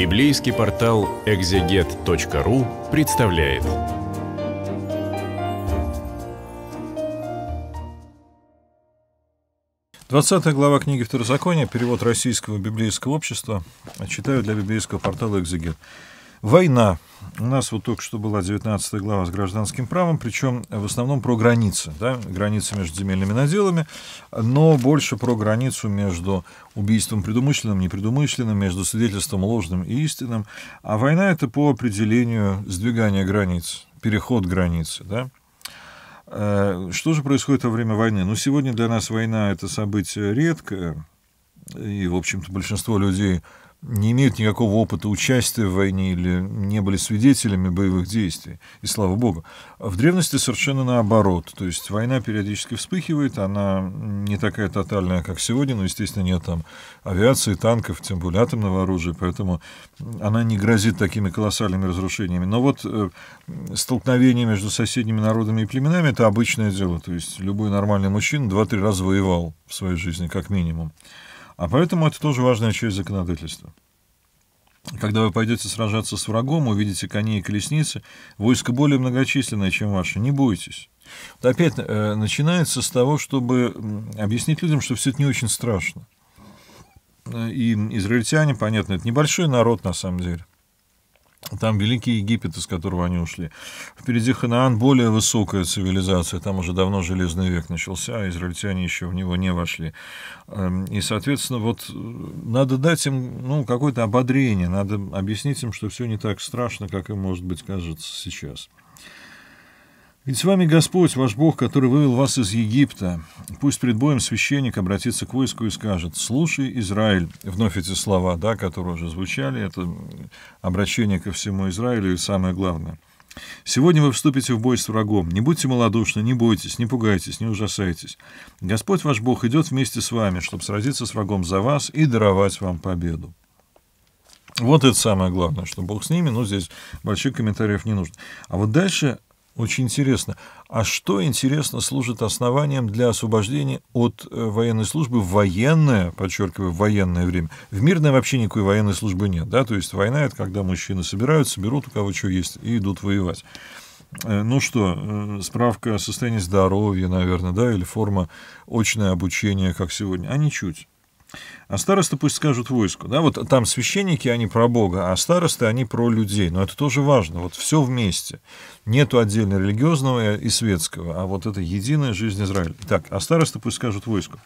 Библейский портал exeget.ru представляет. Двадцатая глава книги Второзакония, перевод российского библейского общества, читаю для библейского портала «Экзегет». «Война у нас вот только что была 19 глава с гражданским правом, причем в основном про границы, да, границы между земельными наделами, но больше про границу между убийством предумышленным, непредумышленным, между свидетельством ложным и истинным. А война — это по определению сдвигание границ, переход границы, да. Э, что же происходит во время войны? Ну, сегодня для нас война — это событие редкое, и, в общем-то, большинство людей не имеют никакого опыта участия в войне или не были свидетелями боевых действий, и слава богу. В древности совершенно наоборот, то есть война периодически вспыхивает, она не такая тотальная, как сегодня, но, естественно, нет там авиации, танков, тем более атомного оружия, поэтому она не грозит такими колоссальными разрушениями. Но вот э, столкновение между соседними народами и племенами – это обычное дело, то есть любой нормальный мужчина два-три раза воевал в своей жизни, как минимум. А поэтому это тоже важная часть законодательства. Когда вы пойдете сражаться с врагом, увидите коней и колесницы, войско более многочисленное, чем ваше, не бойтесь. Вот опять э, начинается с того, чтобы объяснить людям, что все это не очень страшно. Э, и израильтяне, понятно, это небольшой народ на самом деле – там Великий Египет, из которого они ушли. Впереди Ханаан более высокая цивилизация. Там уже давно Железный век начался, а израильтяне еще в него не вошли. Эм, и, соответственно, вот э, надо дать им ну, какое-то ободрение, надо объяснить им, что все не так страшно, как им, может быть, кажется сейчас. Ведь с вами Господь, ваш Бог, который вывел вас из Египта. Пусть пред боем священник обратится к войску и скажет, «Слушай, Израиль». Вновь эти слова, да, которые уже звучали, это обращение ко всему Израилю и самое главное. Сегодня вы вступите в бой с врагом. Не будьте малодушны, не бойтесь, не пугайтесь, не ужасайтесь. Господь ваш Бог идет вместе с вами, чтобы сразиться с врагом за вас и даровать вам победу. Вот это самое главное, что Бог с ними, но здесь больших комментариев не нужно. А вот дальше очень интересно. А что, интересно, служит основанием для освобождения от э, военной службы в военное, подчеркиваю, военное время? В мирное вообще никакой военной службы нет, да? То есть война – это когда мужчины собираются, берут у кого что есть и идут воевать. Э, ну что, э, справка о состоянии здоровья, наверное, да, или форма очное обучение, как сегодня, а ничуть. А старосты пусть скажут войску. Да, вот там священники, они про Бога, а старосты, они про людей. Но это тоже важно. Вот все вместе. Нету отдельно религиозного и светского, а вот это единая жизнь Израиля. Так, а старосты пусть скажут войску.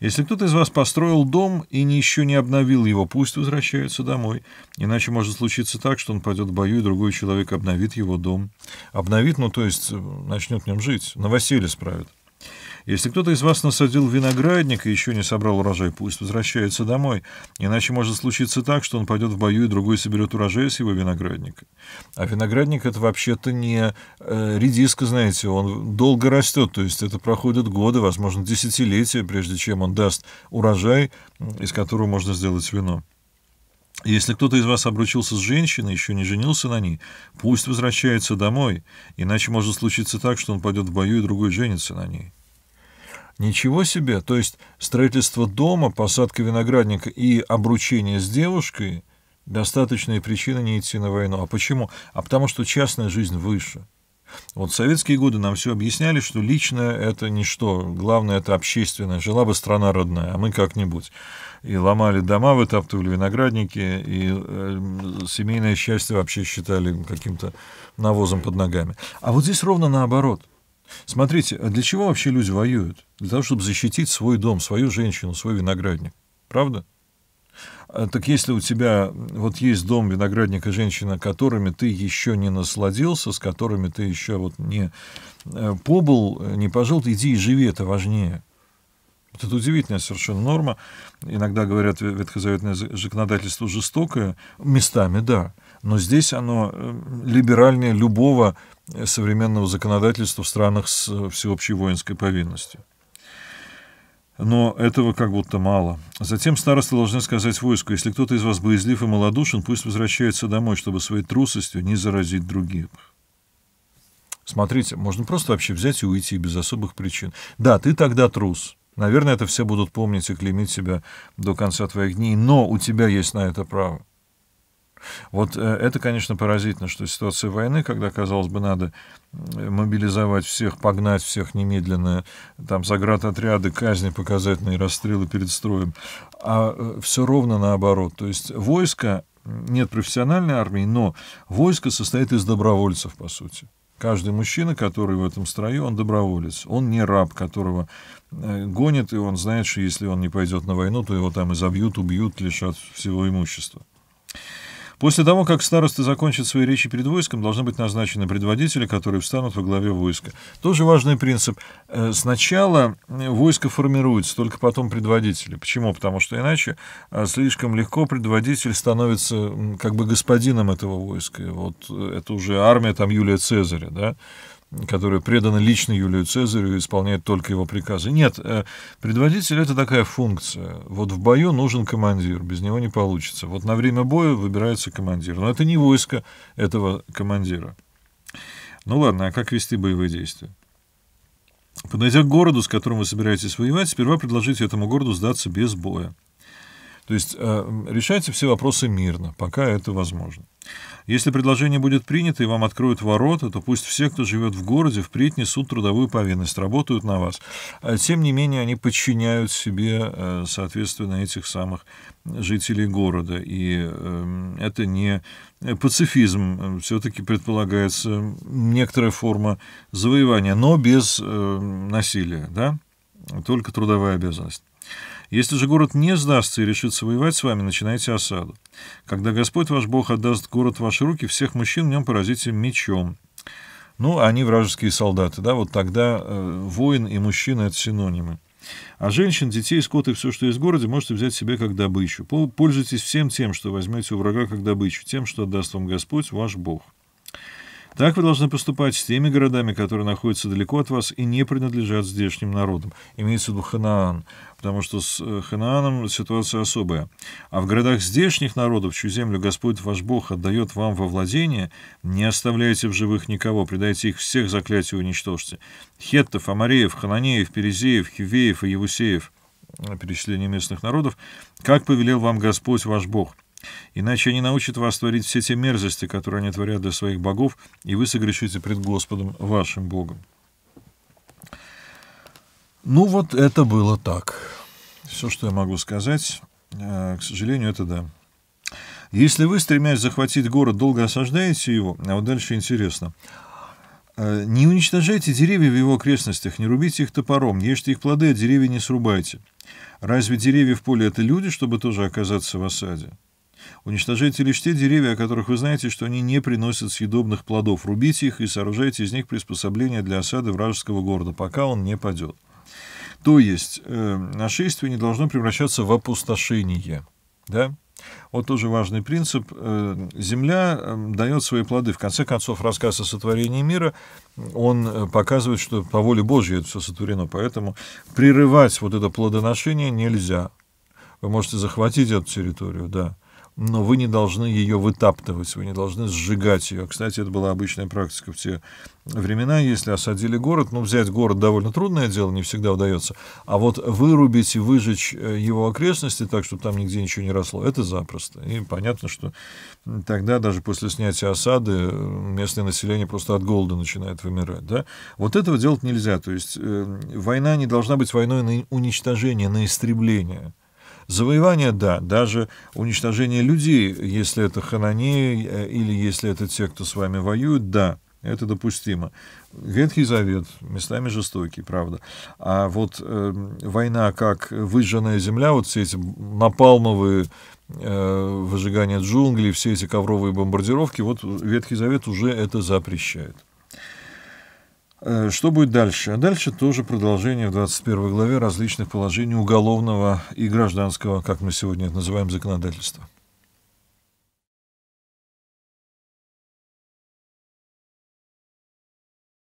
Если кто-то из вас построил дом и еще не обновил его, пусть возвращается домой. Иначе может случиться так, что он пойдет в бою, и другой человек обновит его дом. Обновит, ну то есть э, начнет в нем жить, новоселье справит. Если кто-то из вас насадил виноградник и еще не собрал урожай, пусть возвращается домой. Иначе может случиться так, что он пойдет в бою, и другой соберет урожай с его виноградника. А виноградник — это вообще-то не э, редиска, знаете, он долго растет, то есть это проходят годы, возможно, десятилетия, прежде чем он даст урожай, из которого можно сделать вино. Если кто-то из вас обручился с женщиной, еще не женился на ней, пусть возвращается домой, иначе может случиться так, что он пойдет в бою и другой женится на ней. Ничего себе! То есть строительство дома, посадка виноградника и обручение с девушкой – достаточные причины не идти на войну. А почему? А потому что частная жизнь выше. Вот в советские годы нам все объясняли, что личное – это ничто, главное – это общественное, жила бы страна родная, а мы как-нибудь. И ломали дома, вытаптывали виноградники, и э, семейное счастье вообще считали каким-то навозом под ногами. А вот здесь ровно наоборот – Смотрите, а для чего вообще люди воюют? Для того, чтобы защитить свой дом, свою женщину, свой виноградник. Правда? А, так если у тебя вот есть дом, виноградник и женщина, которыми ты еще не насладился, с которыми ты еще вот не э, побыл, э, не пожил, ты иди и живи, это важнее. Вот это удивительная совершенно норма. Иногда говорят, э, ветхозаветное законодательство жестокое. Местами, да но здесь оно э, либеральнее любого современного законодательства в странах с э, всеобщей воинской повинностью. Но этого как будто мало. Затем староста должны сказать войску, если кто-то из вас боязлив и малодушен, пусть возвращается домой, чтобы своей трусостью не заразить других. Смотрите, можно просто вообще взять и уйти без особых причин. Да, ты тогда трус. Наверное, это все будут помнить и клеймить себя до конца твоих дней, но у тебя есть на это право. Вот э, это, конечно, поразительно, что ситуация войны, когда, казалось бы, надо э, мобилизовать всех, погнать всех немедленно, там, заград отряды, казни показательные, расстрелы перед строем, а э, все ровно наоборот. То есть войско, нет профессиональной армии, но войско состоит из добровольцев, по сути. Каждый мужчина, который в этом строю, он доброволец. Он не раб, которого гонят, и он знает, что если он не пойдет на войну, то его там изобьют, убьют, лишат всего имущества. После того, как старосты закончат свои речи перед войском, должны быть назначены предводители, которые встанут во главе войска. Тоже важный принцип. Э, сначала э, войско формируется, только потом предводители. Почему? Потому что иначе э, слишком легко предводитель становится как бы господином этого войска. Вот это уже армия там Юлия Цезаря, да? которая предана лично Юлию Цезарю и исполняет только его приказы. Нет, э, предводитель — это такая функция. Вот в бою нужен командир, без него не получится. Вот на время боя выбирается командир. Но это не войско этого командира. Ну ладно, а как вести боевые действия? Подойдя к городу, с которым вы собираетесь воевать, сперва предложите этому городу сдаться без боя. То есть э, решайте все вопросы мирно, пока это возможно. Если предложение будет принято и вам откроют ворота, то пусть все, кто живет в городе, впредь несут трудовую повинность, работают на вас. а Тем не менее, они подчиняют себе, э, соответственно, этих самых жителей города. И э, это не пацифизм, все-таки предполагается некоторая форма завоевания, но без насилия, да? только трудовая обязанность. Если же город не сдастся и решится воевать с вами, начинайте осаду. Когда Господь ваш Бог отдаст город в ваши руки, всех мужчин в нем поразите мечом. Ну, а они вражеские солдаты, да, вот тогда э, воин и мужчина — это синонимы. А женщин, детей, скот и все, что есть в городе, можете взять себе как добычу. Пользуйтесь всем тем, что возьмете у врага как добычу, тем, что отдаст вам Господь, ваш Бог. Так вы должны поступать с теми городами, которые находятся далеко от вас и не принадлежат здешним народам. Имеется в виду Ханаан, потому что с э, Ханааном ситуация особая. А в городах здешних народов, чью землю Господь ваш Бог отдает вам во владение, не оставляйте в живых никого, предайте их всех заклятию уничтожьте. Хеттов, Амареев, Хананеев, Перезеев, Хивеев и Евусеев э, перечисление местных народов, как повелел вам Господь ваш Бог. Иначе они научат вас творить все те мерзости, которые они творят для своих богов, и вы согрешите пред Господом, вашим Богом. Ну вот это было так. Все, что я могу сказать. Э, к сожалению, это да. Если вы, стремясь захватить город, долго осаждаете его, а вот дальше интересно. Э, не уничтожайте деревья в его окрестностях, не рубите их топором, ешьте их плоды, а деревья не срубайте. Разве деревья в поле — это люди, чтобы тоже оказаться в осаде? Уничтожайте лишь те деревья, о которых вы знаете, что они не приносят съедобных плодов. Рубите их и сооружайте из них приспособления для осады вражеского города, пока он не падет. То есть э, нашествие не должно превращаться в опустошение. Да? Вот тоже важный принцип. Э, земля эм, дает свои плоды. В конце концов, рассказ о сотворении мира, он э, показывает, что по воле Божьей это все сотворено. Поэтому прерывать вот это плодоношение нельзя. Вы можете захватить эту территорию, да но вы не должны ее вытаптывать, вы не должны сжигать ее. Кстати, это была обычная практика в те времена, если осадили город, ну, взять город довольно трудное дело, не всегда удается, а вот вырубить и выжечь э, его окрестности так, чтобы там нигде ничего не росло, это запросто. И понятно, что тогда даже после снятия осады э, местное население просто от голода начинает вымирать. Да? Вот этого делать нельзя, то есть э, война не должна быть войной на уничтожение, на истребление. Завоевание, да, даже уничтожение людей, если это хананеи э, или если это те, кто с вами воюют, да, это допустимо. Ветхий Завет, местами жестокий, правда. А вот э, война как выжженная земля, вот все эти напалмовые э, выжигания джунглей, все эти ковровые бомбардировки, вот Ветхий Завет уже это запрещает. Э, что будет дальше? А дальше тоже продолжение в 21 главе различных положений уголовного и гражданского, как мы сегодня это называем, законодательства.